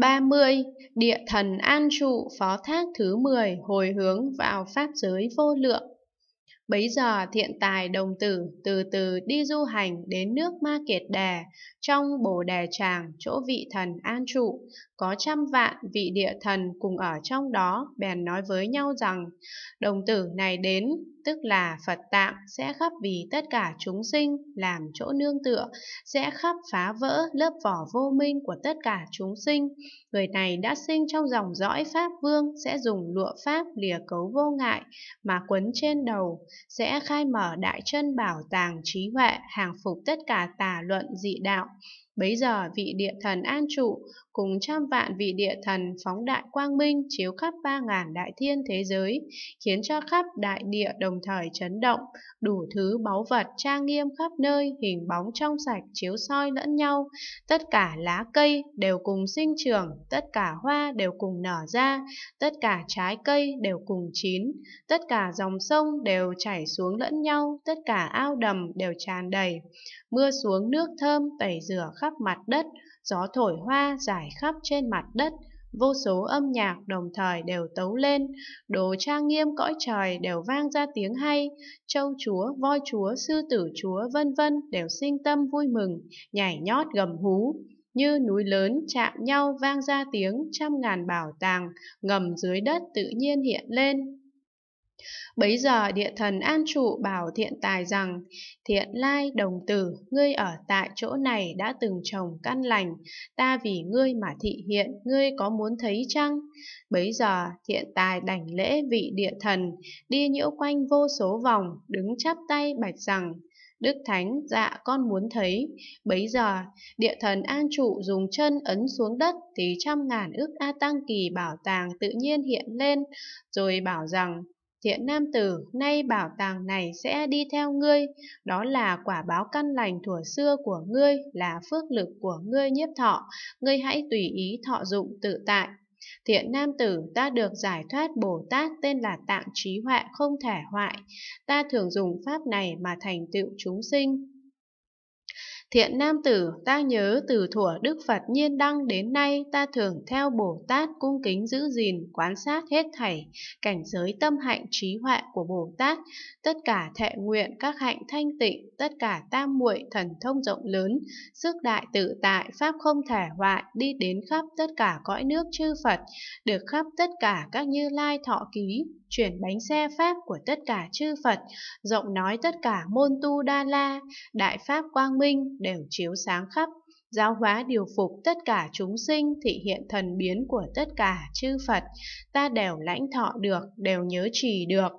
30. Địa thần an trụ phó thác thứ 10 hồi hướng vào pháp giới vô lượng. Bấy giờ thiện tài đồng tử từ từ đi du hành đến nước Ma Kiệt Đà, trong Bồ đề Tràng, chỗ vị thần an trụ, có trăm vạn vị địa thần cùng ở trong đó, bèn nói với nhau rằng, đồng tử này đến, tức là Phật Tạng sẽ khắp vì tất cả chúng sinh, làm chỗ nương tựa, sẽ khắp phá vỡ lớp vỏ vô minh của tất cả chúng sinh. Người này đã sinh trong dòng dõi Pháp Vương sẽ dùng lụa Pháp lìa cấu vô ngại mà quấn trên đầu, sẽ khai mở đại chân bảo tàng trí huệ hàng phục tất cả tà luận dị đạo Bấy giờ vị địa thần an trụ cùng trăm vạn vị địa thần phóng đại quang minh chiếu khắp ba ngàn đại thiên thế giới, khiến cho khắp đại địa đồng thời chấn động, đủ thứ báu vật trang nghiêm khắp nơi, hình bóng trong sạch chiếu soi lẫn nhau, tất cả lá cây đều cùng sinh trưởng, tất cả hoa đều cùng nở ra, tất cả trái cây đều cùng chín, tất cả dòng sông đều chảy xuống lẫn nhau, tất cả ao đầm đều tràn đầy. Mưa xuống nước thơm tẩy rửa khắp khắp mặt đất, gió thổi hoa rải khắp trên mặt đất, vô số âm nhạc đồng thời đều tấu lên, đồ trang nghiêm cõi trời đều vang ra tiếng hay, châu chúa, voi chúa, sư tử chúa vân vân đều sinh tâm vui mừng, nhảy nhót gầm hú. Như núi lớn chạm nhau vang ra tiếng trăm ngàn bảo tàng, ngầm dưới đất tự nhiên hiện lên. Bấy giờ địa thần An Trụ bảo thiện tài rằng, thiện lai đồng tử, ngươi ở tại chỗ này đã từng trồng căn lành, ta vì ngươi mà thị hiện, ngươi có muốn thấy chăng? Bấy giờ thiện tài đảnh lễ vị địa thần, đi nhiễu quanh vô số vòng, đứng chắp tay bạch rằng, Đức Thánh dạ con muốn thấy. Bấy giờ, địa thần An Trụ dùng chân ấn xuống đất thì trăm ngàn ước A Tăng Kỳ bảo tàng tự nhiên hiện lên, rồi bảo rằng thiện nam tử, nay bảo tàng này sẽ đi theo ngươi, đó là quả báo căn lành thuở xưa của ngươi, là phước lực của ngươi nhiếp thọ, ngươi hãy tùy ý thọ dụng tự tại. Thiện nam tử ta được giải thoát Bồ Tát tên là tạng trí hoại không thể hoại, ta thường dùng pháp này mà thành tựu chúng sinh. Thiện nam tử, ta nhớ từ thủa Đức Phật nhiên đăng đến nay ta thường theo Bồ Tát cung kính giữ gìn, quan sát hết thảy, cảnh giới tâm hạnh trí huệ của Bồ Tát, tất cả thệ nguyện các hạnh thanh tịnh, tất cả tam muội thần thông rộng lớn, sức đại tự tại, pháp không thể hoại, đi đến khắp tất cả cõi nước chư Phật, được khắp tất cả các như lai thọ ký, chuyển bánh xe pháp của tất cả chư Phật, rộng nói tất cả môn tu đa la, đại pháp quang minh, đều chiếu sáng khắp, giáo hóa điều phục tất cả chúng sinh, thị hiện thần biến của tất cả chư Phật, ta đều lãnh thọ được, đều nhớ trì được.